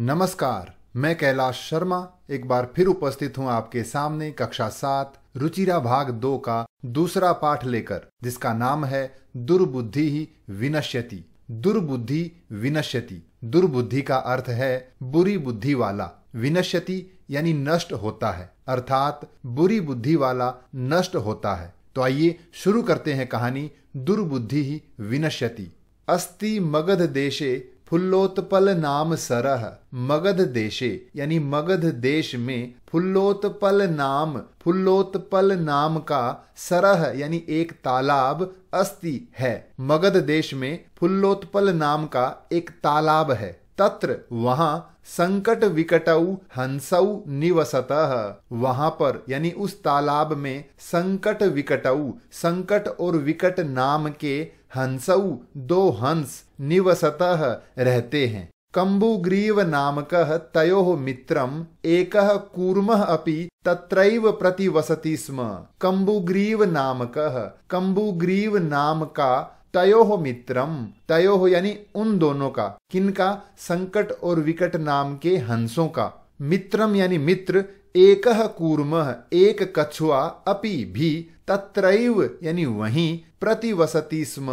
नमस्कार मैं कैलाश शर्मा एक बार फिर उपस्थित हूं आपके सामने कक्षा सात रुचिरा भाग दो का दूसरा पाठ लेकर जिसका नाम है दुर्बुद्धि ही विनश्यति दुर्बुद्धि विनश्यति दुर्बुद्धि का अर्थ है बुरी बुद्धि वाला विनश्यति यानी नष्ट होता है अर्थात बुरी बुद्धि वाला नष्ट होता है तो आइए शुरू करते हैं कहानी दुर्बुद्धि ही विनश्यति अस्ति मगध देशे फुल्लोत्पल नाम सरह मगध देशे यानी मगध देश में फुल्लोत्पल नाम फुल्लोत्पल नाम का सरह यानी एक तालाब अस्थि है मगध देश में फुल्लोत्पल नाम का एक तालाब है तत्र वहां संकट विकटऊ हंसऊ निवसत वहां पर यानी उस तालाब में संकट विकटऊ संकट और विकट नाम के हंसऊ दो हंस निवसत रहते हैं कंबुग्रीव नामक तयो मित्रम एक कूर्म अपि तत्रैव प्रतिवसति स्म कंबुग्रीव नामक कंबुग्रीव नाम का हो मित्रम हो यानी उन दोनों का किनका संकट और विकट नाम के हंसों का मित्रम यानी मित्र एक कूर्म एक कछुआ अपि भी तत्रैव यानी वहीं प्रतिवसती स्म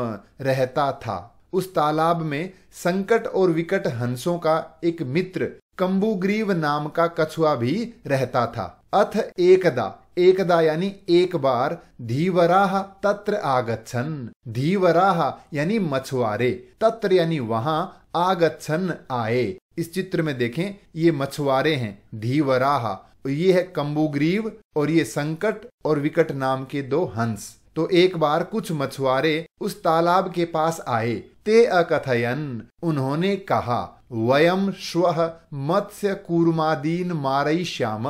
रहता था उस तालाब में संकट और विकट हंसों का एक मित्र कंबुग्रीव नाम का कछुआ भी रहता था अथ एकदा एकदा यानी एक बार धीवराह तत्र आगच्छन धीवराह यानी मछुआरे तत्र यानी वहां आगच्छन आए इस चित्र में देखें ये मछुआरे हैं धीवराह ये है कंबुग्रीव और ये संकट और विकट नाम के दो हंस तो एक बार कुछ मछुआरे उस तालाब के पास आए ते अकथयन उन्होंने कहा वयम श्व मत्स्य कूर्मादीन मारई श्याम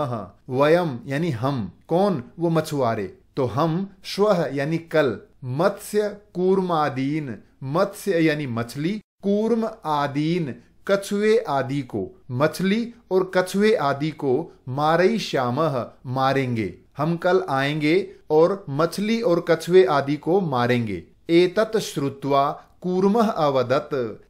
वयम यानी हम कौन वो मछुआरे तो हम श्व यानी कल मत्स्य कूर्मादीन मत्स्य यानी मछली कूर्म आदीन कछुए आदि को मछली और कछुए आदि को मारई श्याम मारेंगे हम कल आएंगे और मछली और कछुए आदि को मारेंगे एतत श्रुत्वा कूर्म अवदत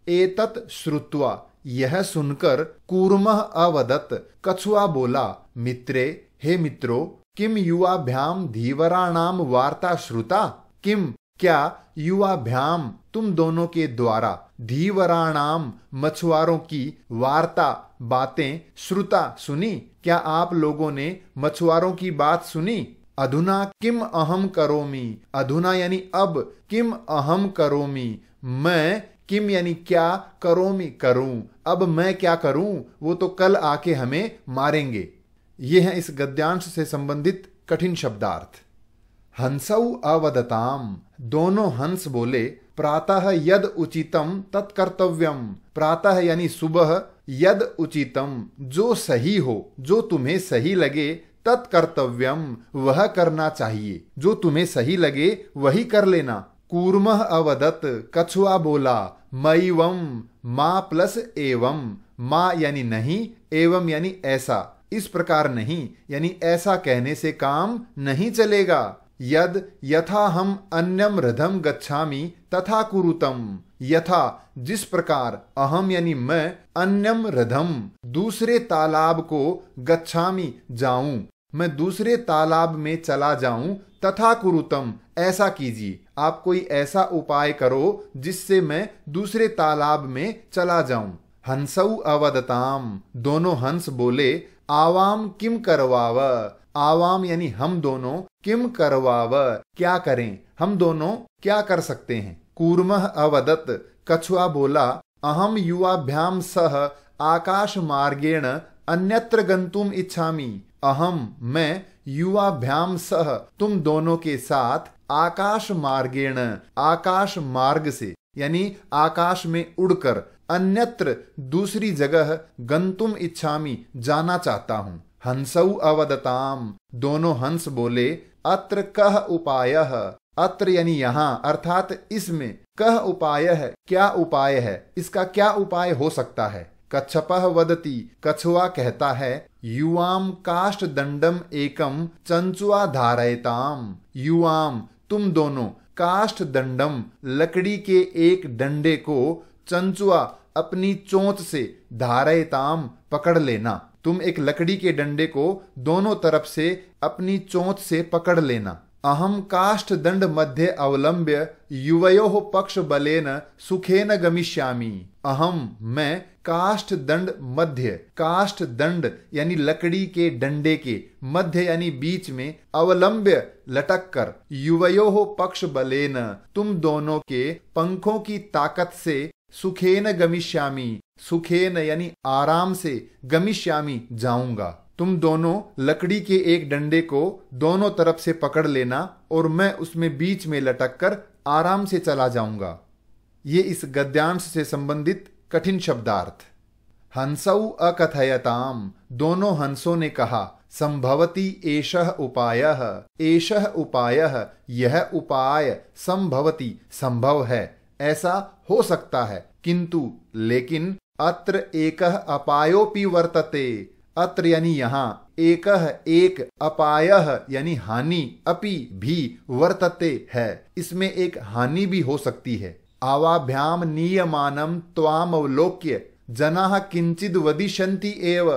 एतत श्रुत्वा यह सुनकर कूर्मह अवदत कछुआ बोला मित्रे हे मित्रो किम युवाभ्याम धीवराणाम वार्ता श्रुता किम क्या युवाभ्याम तुम दोनों के द्वारा धीवराणाम मछुआरों की वार्ता बातें श्रुता सुनी क्या आप लोगों ने मछुआरों की बात सुनी अधुना किम अहम करोमी अधुना यानी अब किम अहम करोमी मैं किम यानी क्या करो मी करूं अब मैं क्या करूं वो तो कल आके हमें मारेंगे ये हैं इस गद्यांश से संबंधित कठिन शब्दार्थ हंसऊ अवदताम दोनों हंस बोले प्रातः यद उचितम तत्कर्तव्यम प्रातः यानी सुबह यद उचितम जो सही हो जो तुम्हें सही लगे तत्कर्तव्यम वह करना चाहिए जो तुम्हें सही लगे वही कर लेना कूर्म अवदत कछुआ बोला मई वम माँ प्लस एवं माँ यानी नहीं एवं यानी ऐसा इस प्रकार नहीं यानी ऐसा कहने से काम नहीं चलेगा यद यथा हम अन्यम रधम गच्छामी तथा कुरुतम यथा जिस प्रकार अहम यानी मैं अन्यम रधम दूसरे तालाब को गच्छामी जाऊं मैं दूसरे तालाब में चला जाऊं तथा कुरुतम ऐसा कीजिए आप कोई ऐसा उपाय करो जिससे मैं दूसरे तालाब में चला जाऊं हंसऊ अवदताम दोनों हंस बोले आवाम किम करवाव आवाम यानी हम दोनों किम करवाव क्या करें हम दोनों क्या कर सकते हैं कूर्मह अवदत कछुआ बोला अहम युवाभ्याम सह आकाश मार्गेण अन्यत्र गंतुम इच्छामी अहम मैं युवाभ्याम सह तुम दोनों के साथ आकाश मार्गेण आकाश मार्ग से यानी आकाश में उड़कर अन्यत्र दूसरी जगह गंतुम इच्छामी जाना चाहता हूं हंसऊ अवदताम दोनों हंस बोले अत्र कह उपाय अत्र यानी यहाँ अर्थात इसमें कह उपाय है क्या उपाय है इसका क्या उपाय हो सकता है कछप वदती कछुआ कहता है युवाम काष्ट दंडम एकम चंचुआ धारयताम युवाम तुम दोनों काष्ठ दंडम लकड़ी के एक डंडे को चंचुआ अपनी चोंच से धारयताम पकड़ लेना तुम एक लकड़ी के डंडे को दोनों तरफ से अपनी चोंच से पकड़ लेना अहम काष्ठ दंड मध्य अवलंब्य युवयो पक्ष बलेन सुखेन गमिष्यामी अहम मैं काष्ठ दंड मध्य काष्ठ दंड यानी लकड़ी के डंडे के मध्य यानी बीच में अवलंब्य लटक कर युवयो हो पक्ष बलेन तुम दोनों के पंखों की ताकत से सुखेन गमिष्यामी सुखेन यानी आराम से गमिश्यामी जाऊंगा तुम दोनों लकड़ी के एक डंडे को दोनों तरफ से पकड़ लेना और मैं उसमें बीच में लटक कर आराम से चला जाऊंगा ये इस गद्यांश से संबंधित कठिन शब्दार्थ हंसौ अकथयताम दोनों हंसों ने कहा संभवती एष उपाय एष उपाय यह उपाय संभवती संभव है ऐसा हो सकता है किंतु लेकिन अत्र एक अपायोपि वर्तते अत्र यानी यहाँ एक एक अपाय यानी हानि अपि भी वर्तते है इसमें एक हानि भी हो सकती है आवाभ्याम नीयमानम अवलोक्य जना किंचित वदिशंति एव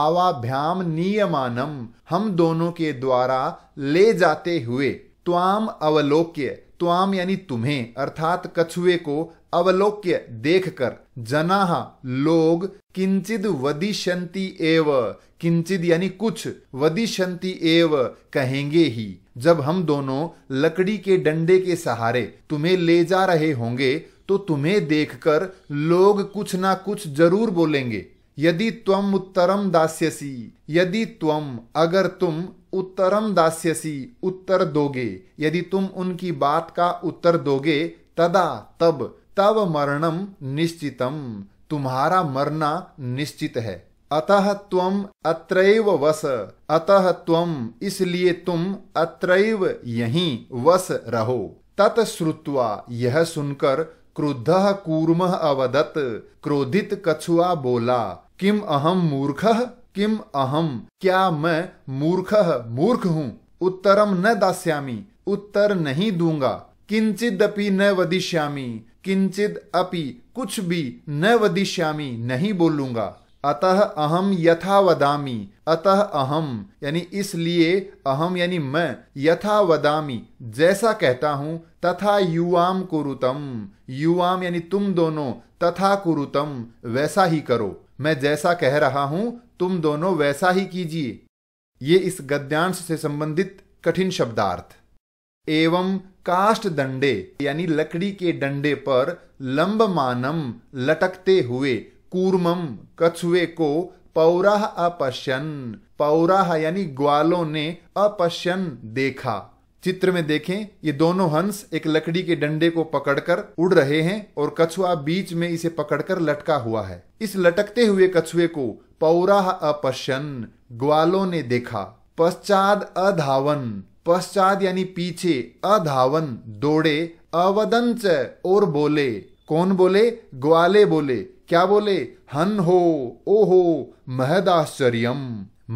आवाभ्याम नीयमानम हम दोनों के द्वारा ले जाते हुए त्वाम अवलोक्य त्वाम यानी तुम्हें अर्थात कछुए को अवलोक्य देखकर जनाह लोग किंचित वदिशंति एव किंचित यानी कुछ वदिशंति एव कहेंगे ही जब हम दोनों लकड़ी के डंडे के सहारे तुम्हें ले जा रहे होंगे तो तुम्हें देखकर लोग कुछ ना कुछ जरूर बोलेंगे यदि त्वम उत्तरम दास्यसी यदि त्वम अगर तुम उत्तरम दास्यसी उत्तर दोगे यदि तुम उनकी बात का उत्तर दोगे तदा तब तब मरणम निश्चितम तुम्हारा मरना निश्चित है अतः त्वम अत्रैव वस अतः त्वम इसलिए तुम अत्रैव यहीं वस रहो तत श्रुत्वा यह सुनकर क्रुद्ध कूर्म अवदत क्रोधित कछुआ बोला किम अहम मूर्ख किम अहम क्या मैं मूर्ख मूर्ख हूँ उत्तरम न दास्यामी उत्तर नहीं दूंगा किंचिदपि न वदिष्यामी किंचिद अपि कुछ भी न वदिष्यामी नहीं बोलूंगा अतः अहम यथा वदामी अतः अहम यानी इसलिए अहम यानी मैं यथा वदामी जैसा कहता हूं तथा युवाम कुरुतम युवाम यानी तुम दोनों तथा कुरुतम वैसा ही करो मैं जैसा कह रहा हूं तुम दोनों वैसा ही कीजिए ये इस गद्यांश से संबंधित कठिन शब्दार्थ एवं काष्ट दंडे यानी लकड़ी के डंडे पर लंबमानम लटकते हुए कूर्मम कछुए को पौराह अपश्यन पौराह यानी ग्वालों ने अपश्यन देखा चित्र में देखें ये दोनों हंस एक लकड़ी के डंडे को पकड़कर उड़ रहे हैं और कछुआ बीच में इसे पकड़कर लटका हुआ है इस लटकते हुए कछुए को पौराह अपश्यन ग्वालों ने देखा पश्चात अधावन पश्चात यानी पीछे अधावन दौड़े अवदंच और बोले कौन बोले ग्वाले बोले क्या बोले हन हो ओ हो महद आश्चर्यम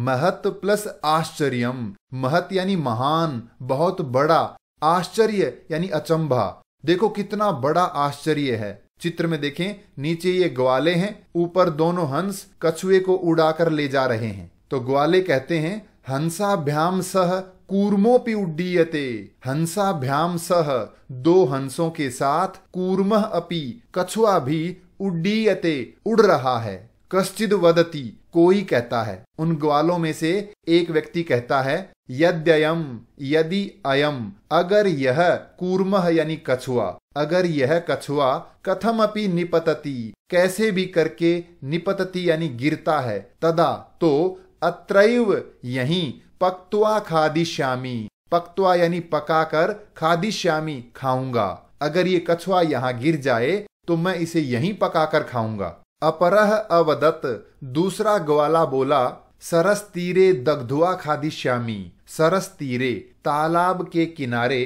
महत प्लस आश्चर्यम महत यानी महान बहुत बड़ा आश्चर्य यानी अचंभा देखो कितना बड़ा आश्चर्य है चित्र में देखें नीचे ये ग्वाले हैं ऊपर दोनों हंस कछुए को उड़ाकर ले जा रहे हैं तो ग्वाले कहते हैं हंसाभ्याम सह कूर्मो कूर्मोपि उड्डीयते हंसाभ्याम सह दो हंसों के साथ कूर्म अपी कछुआ भी अते उड़ रहा है कश्चिद वदती कोई कहता है उन ग्वालों में से एक व्यक्ति कहता है यद्ययम यदि अयम अगर यह कूर्म यानी कछुआ अगर यह कछुआ कथम अपनी निपतती कैसे भी करके निपतती यानी गिरता है तदा तो अत्रैव यही पक्तवा खादिश्यामी पक्तवा यानी पकाकर खादिश्यामी खाऊंगा अगर ये कछुआ यहाँ गिर जाए तो मैं इसे यहीं पकाकर खाऊंगा अपरह अवदत दूसरा ग्वाला बोला सरस तीरे दगधुआ खादी श्यामी सरस तीरे तालाब के किनारे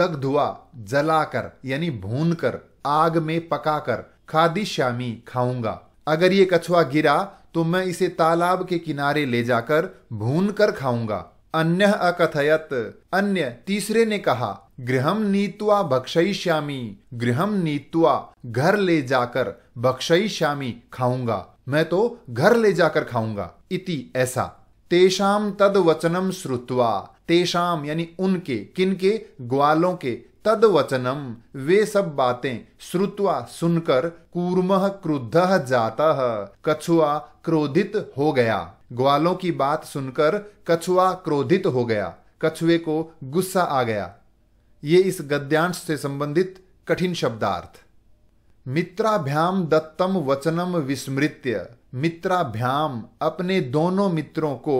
दगधुआ जलाकर यानी भून कर आग में पकाकर खादी श्यामी खाऊंगा अगर ये कछुआ गिरा तो मैं इसे तालाब के किनारे ले जाकर भून कर खाऊंगा अन्य अकथयत अन्य तीसरे ने कहा गृहम नीतवा भक्षयिष्यामी गृहम नीतवा घर ले जाकर भक्षयिष्यामी खाऊंगा मैं तो घर ले जाकर खाऊंगा इति ऐसा तेषाम तद वचनम श्रुतवा तेषाम यानी उनके किनके ग्वालों के तद वचनम वे सब बातें श्रुत्वा सुनकर कूर्म क्रुद्ध जाता कछुआ क्रोधित हो गया ग्वालों की बात सुनकर कछुआ क्रोधित हो गया कछुए को गुस्सा आ गया ये इस गद्यांश से संबंधित कठिन शब्दार्थ मित्राभ्याम दत्तम वचनम विस्मृत्य मित्राभ्याम अपने दोनों मित्रों को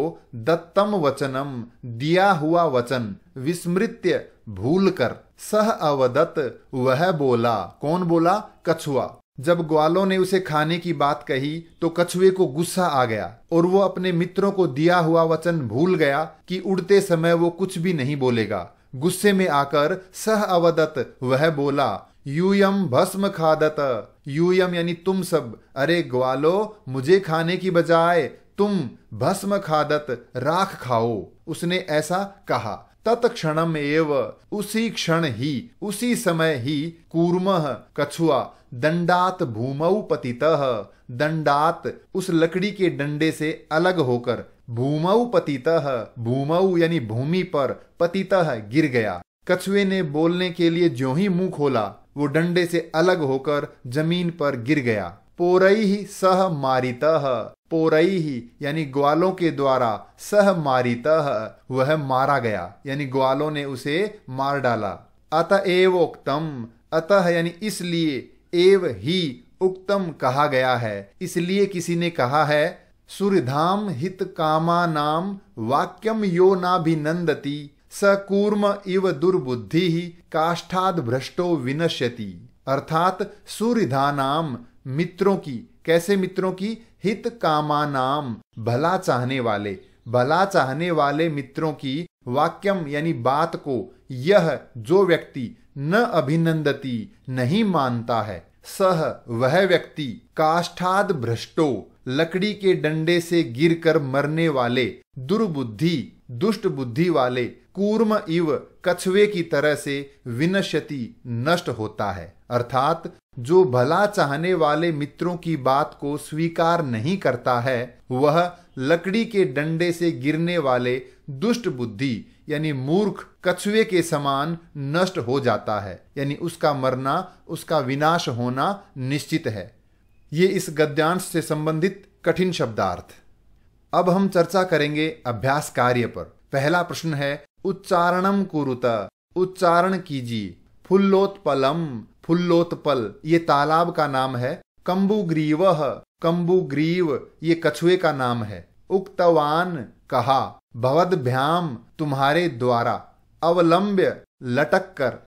दत्तम वचनम दिया हुआ वचन विस्मृत्य भूल कर सह अवदत वह बोला कौन बोला कछुआ जब ग्वालों ने उसे खाने की बात कही तो कछुए को गुस्सा आ गया और वो अपने मित्रों को दिया हुआ वचन भूल गया कि उड़ते समय वो कुछ भी नहीं बोलेगा गुस्से में आकर सह अवदत वह बोला यूयम भस्म खादत यूयम यानी तुम सब अरे ग्वालो मुझे खाने की बजाय तुम भस्म खादत राख खाओ उसने ऐसा कहा तत्क्षणम एव उसी क्षण ही उसी समय ही कूर्म कछुआ दंडात भूमौ पतित दंडात उस लकड़ी के डंडे से अलग होकर भूमऊ पतित भूमऊ यानी भूमि पर पतित गिर गया कछुए ने बोलने के लिए जो ही मुंह खोला वो डंडे से अलग होकर जमीन पर गिर गया पोरई ही सह मारित पोरई ही यानी ग्वालों के द्वारा सह मारित वह मारा गया यानी ग्वालों ने उसे मार डाला एव उक्तम अतः यानी इसलिए एव ही उक्तम कहा गया है इसलिए किसी ने कहा है सुरधाम हित कामा नाम वाक्यम यो नाभिनंदती सकूर्म इव दुर्बुद्धि काष्ठाद भ्रष्टो विनश्यति अर्थात सूर्यधानाम मित्रों की कैसे मित्रों की हित कामा नाम भला चाहने वाले भला चाहने वाले मित्रों की वाक्यम यानी बात को यह जो व्यक्ति न अभिनंदती नहीं मानता है सह वह व्यक्ति काष्ठाद भ्रष्टो लकड़ी के डंडे से गिरकर मरने वाले दुर्बुद्धि दुष्ट बुद्धि वाले कूर्म इव कछुए की तरह से विनश्यति नष्ट होता है अर्थात जो भला चाहने वाले मित्रों की बात को स्वीकार नहीं करता है वह लकड़ी के डंडे से गिरने वाले दुष्ट बुद्धि यानी मूर्ख कछुए के समान नष्ट हो जाता है यानी उसका मरना उसका विनाश होना निश्चित है ये इस गद्यांश से संबंधित कठिन शब्दार्थ अब हम चर्चा करेंगे अभ्यास कार्य पर पहला प्रश्न है उच्चारणम कुरुत उच्चारण कीजिए फुल्लोत्पलम फुल्लोत्पल ये तालाब का नाम है कम्बुग्रीव कम्बुग्रीव ये कछुए का नाम है उक्तवान कहा भवदभ्याम तुम्हारे द्वारा अवलंब्य लटक कर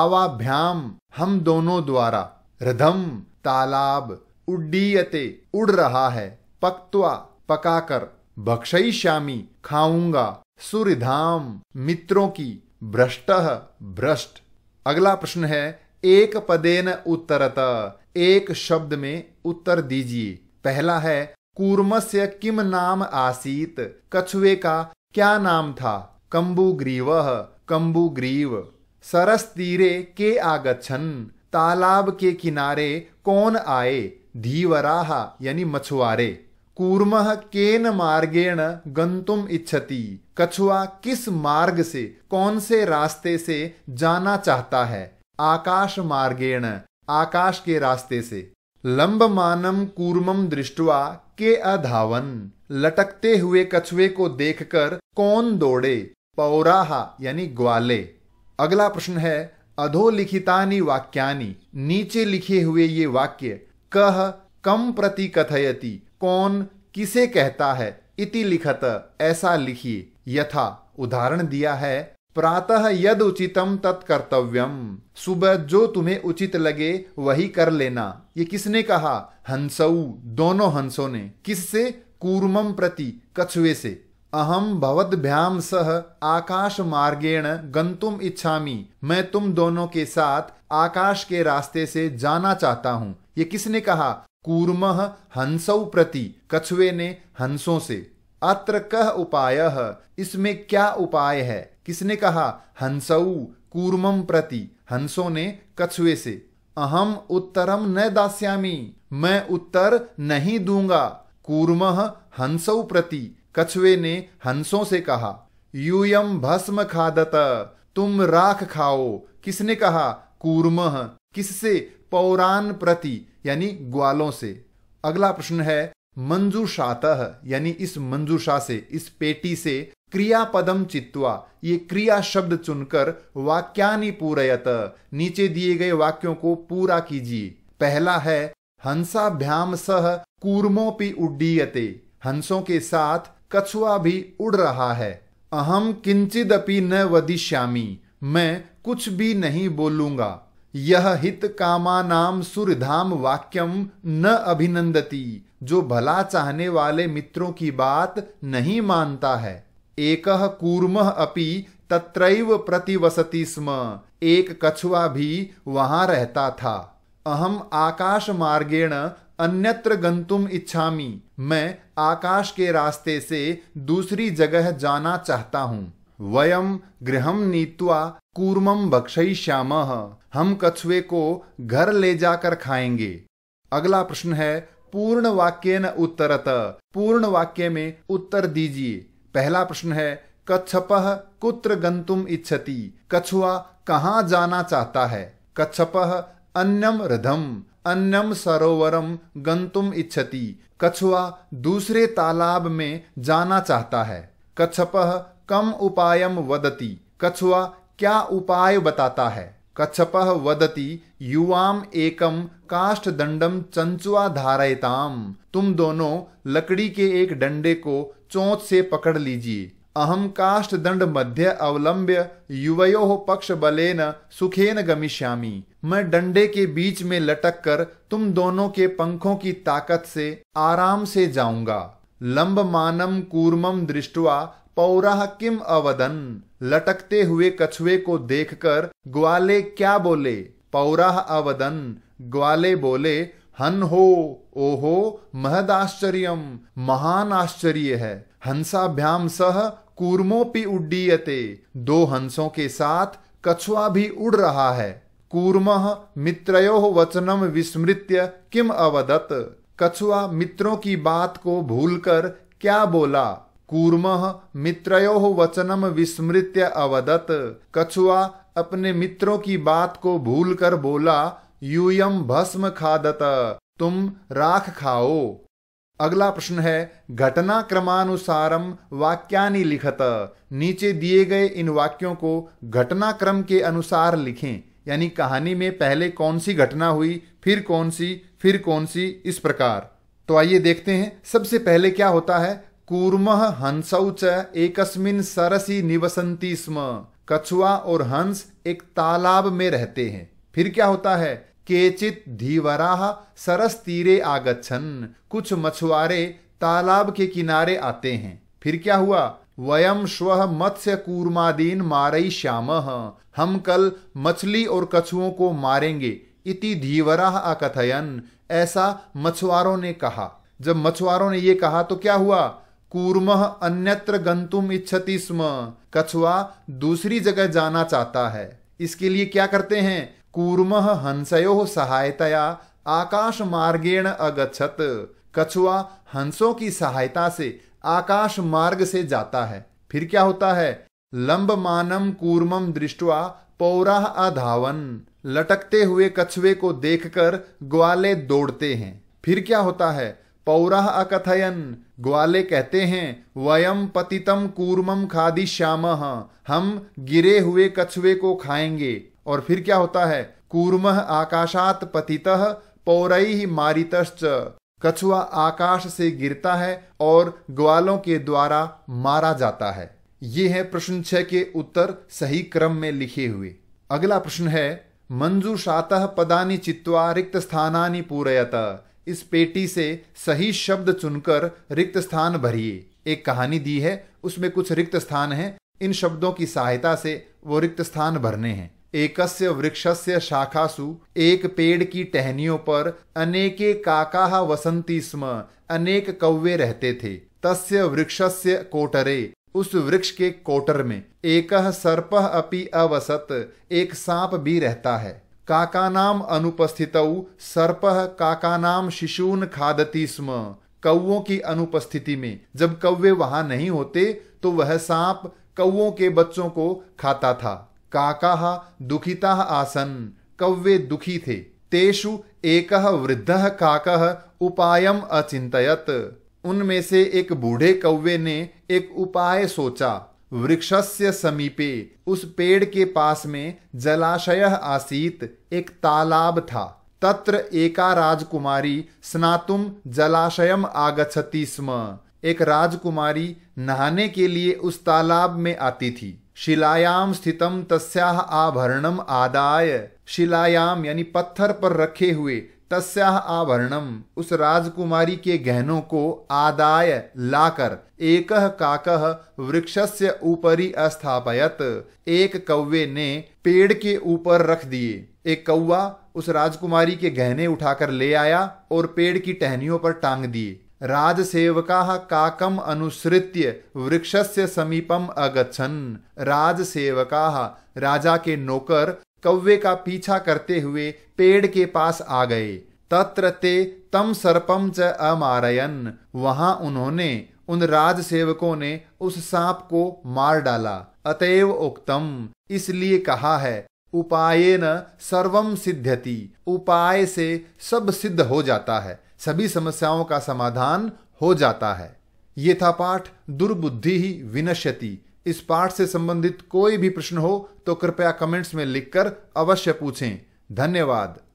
आवाभ्याम हम दोनों द्वारा रधम तालाब उड्डीयते उड़ रहा है पक्वा पकाकर भक्षयिष्यामी खाऊंगा सूर्यधाम मित्रों की भ्रष्ट भ्रष्ट अगला प्रश्न है एक पदेन उत्तरत एक शब्द में उत्तर दीजिए पहला है कूर्मस्य किम नाम आसीत कछुए का क्या नाम था कम्बुग्रीव कम्बुग्रीव सरस तीरे के आगछन तालाब के किनारे कौन आए धीवराहा यानी मछुआरे कूर्म केन मार्गेण गंतुम इच्छति कछुआ किस मार्ग से कौन से रास्ते से जाना चाहता है आकाश मार्गेण आकाश के रास्ते से मानम कूर्मम दृष्टवा के अधावन लटकते हुए कछुए को देखकर कौन दौड़े पौराहा यानी ग्वाले अगला प्रश्न है अधोलिखितानी वाक्यानी नीचे लिखे हुए ये वाक्य कह कम प्रति कथयति कौन किसे कहता है इति लिखत ऐसा लिखिए यथा उदाहरण दिया है प्रातः यद उचितम तत्कर्तव्यम सुबह जो तुम्हें उचित लगे वही कर लेना ये किसने कहा हंसऊ दोनों हंसों ने किससे कूर्मम प्रति कछुए से अहम भवद्भ्याम सह आकाश मार्गेण गंतुम इच्छामी मैं तुम दोनों के साथ आकाश के रास्ते से जाना चाहता हूँ ये किसने कहा कूर्म हंसौ प्रति कछुए ने हंसों से अत्र कह उपाय इसमें क्या उपाय है किसने कहा हंसौ कूर्मम प्रति हंसों ने कछुए से अहम उत्तरम न दास्यामी मैं उत्तर नहीं दूंगा कूर्म हंसौ प्रति कछुए ने हंसों से कहा यूयम भस्म खादत तुम राख खाओ किसने कहा कूर्म किससे पौराण प्रति यानी ग्वालों से अगला प्रश्न है मंजूषात यानी इस मंजूषा से इस पेटी से क्रियापदम चित्वा ये क्रिया शब्द चुनकर वाक्यानि पूरयत नीचे दिए गए वाक्यों को पूरा कीजिए पहला है हंसाभ्याम सह कूर्मोपि उड्डीयते हंसों के साथ कछुआ भी उड़ रहा है अहम किंचिदपि न वदिष्यामी मैं कुछ भी नहीं बोलूंगा यह हित कामा नाम सुरधाम वाक्यम न अभिनंदती जो भला चाहने वाले मित्रों की बात नहीं मानता है एक कूर्म अपि तत्रैव प्रतिवसति स्म एक कछुआ भी वहां रहता था अहम आकाश मार्गेण अन्यत्र गंतुम इच्छा मैं आकाश के रास्ते से दूसरी जगह जाना चाहता हूँ वयम गृहम नीत्वा कूर्मम भक्षयिष्याम हम कछुए को घर ले जाकर खाएंगे अगला प्रश्न है पूर्ण वाक्य न उत्तरत पूर्ण वाक्य में उत्तर दीजिए पहला प्रश्न है कच्छप कुत्र गंतुम इच्छति कछुआ कहाँ जाना चाहता है कच्छप अन्यम रधम अन्यम सरोवरम गंतुम इच्छति कछुआ दूसरे तालाब में जाना चाहता है कछप कम उपायम वदति कछुआ क्या उपाय बताता है कछप वदति युवाम एकम काष्ठ दंडम चंचुआ धारयताम तुम दोनों लकड़ी के एक डंडे को चोंच से पकड़ लीजिए अहम काष्ठ दंड मध्य अवलंब्य युवयो पक्ष बलेन सुखेन गमिष्यामी मैं डंडे के बीच में लटक कर तुम दोनों के पंखों की ताकत से आराम से जाऊंगा लंब मानम कूर्मम दृष्टवा पौराह किम अवदन लटकते हुए कछुए को देखकर ग्वाले क्या बोले पौराह अवदन ग्वाले बोले हन हो ओहो महद आश्चर्य महान आश्चर्य है हंसाभ्याम सह कूर्मोपि उड्डीयते दो हंसों के साथ कछुआ भी उड़ रहा है कूर्म मित्रयो वचनम विस्मृत्य किम अवदत कछुआ मित्रों की बात को भूलकर क्या बोला कूर्म मित्रयो वचनम विस्मृत्य अवदत कछुआ अपने मित्रों की बात को भूलकर बोला यूयम भस्म खादत तुम राख खाओ अगला प्रश्न है घटना क्रमानुसारम वाक्यानि लिखत नीचे दिए गए इन वाक्यों को घटना क्रम के अनुसार लिखें यानी कहानी में पहले कौन सी घटना हुई फिर कौन सी फिर कौन सी इस प्रकार तो आइए देखते हैं सबसे पहले क्या होता है कूर्म हंसौ च एकस्मिन सरसी निवसंती स्म कछुआ और हंस एक तालाब में रहते हैं फिर क्या होता है केचित धीवरा सरस तीरे आगछन कुछ मछुआरे तालाब के किनारे आते हैं फिर क्या हुआ वयम स्व मत्स्य कूर्मादीन मारई श्याम हम कल मछली और कछुओं को मारेंगे इति धीवरा अकथयन ऐसा मछुआरों ने कहा जब मछुआरों ने ये कहा तो क्या हुआ कूर्म अन्यत्र गंतुम इच्छति स्म कछुआ दूसरी जगह जाना चाहता है इसके लिए क्या करते हैं कूर्म हंसयो सहायतया आकाश मार्गेण अगछत कछुआ हंसों की सहायता से आकाश मार्ग से जाता है फिर क्या होता है लंब मानम कूर्मम दृष्टवा पौरा अधावन लटकते हुए कछुए को देखकर ग्वाले दौड़ते हैं फिर क्या होता है पौराह अकथयन ग्वाले कहते हैं वयम पतितम कूर्मम खादि श्याम हम गिरे हुए कछुए को खाएंगे और फिर क्या होता है कूर्म आकाशात पतित पौरई मारित कछुआ आकाश से गिरता है और ग्वालों के द्वारा मारा जाता है ये है प्रश्न छह के उत्तर सही क्रम में लिखे हुए अगला प्रश्न है मंजूषातः पदानी चित्वा रिक्त स्थानानि पूरयत इस पेटी से सही शब्द चुनकर रिक्त स्थान भरिए एक कहानी दी है उसमें कुछ रिक्त स्थान हैं इन शब्दों की सहायता से वो रिक्त स्थान भरने हैं एकस्य वृक्षस्य शाखासु एक पेड़ की टहनियों पर अनेके काका वसंती स्म अनेक कौवे रहते थे तस्य वृक्षस्य कोटरे उस वृक्ष के कोटर में एक सर्प अपि अवसत एक सांप भी रहता है काकानाम अनुपस्थित सर्प काकानाम शिशुन खादती स्म कौओं की अनुपस्थिति में जब कौवे वहां नहीं होते तो वह सांप कौओं के बच्चों को खाता था काका दुखिता आसन कौवे दुखी थे तेषु एक वृद्ध काक उपायम अचिंतयत उनमें से एक बूढ़े कौवे ने एक उपाय सोचा वृक्षस्य समीपे उस पेड़ के पास में जलाशय आसीत एक तालाब था तत्र एका राजकुमारी स्नातुम जलाशयम आगछति स्म एक राजकुमारी नहाने के लिए उस तालाब में आती थी शिलायाम स्थितम तस्याह आभरणम आदाय शिलायाम यानी पत्थर पर रखे हुए तस्याह आभरणम उस राजकुमारी के गहनों को आदाय लाकर एक काकह वृक्षस्य ऊपरी अस्थापयत एक कौवे ने पेड़ के ऊपर रख दिए एक कौवा उस राजकुमारी के गहने उठाकर ले आया और पेड़ की टहनियों पर टांग दिए राज सेवका काकम अनुसृत्य वृक्षस्य समीपम अगछन राज सेवका राजा के नौकर कौवे का पीछा करते हुए पेड़ के पास आ गए तत्र ते तम सर्पम च अमारयन वहां उन्होंने उन राज सेवकों ने उस सांप को मार डाला अतएव उक्तम इसलिए कहा है उपाय न सर्वम सिद्ध्यति उपाय से सब सिद्ध हो जाता है सभी समस्याओं का समाधान हो जाता है ये था पाठ दुर्बुद्धि ही विनश्यति इस पाठ से संबंधित कोई भी प्रश्न हो तो कृपया कमेंट्स में लिखकर अवश्य पूछें धन्यवाद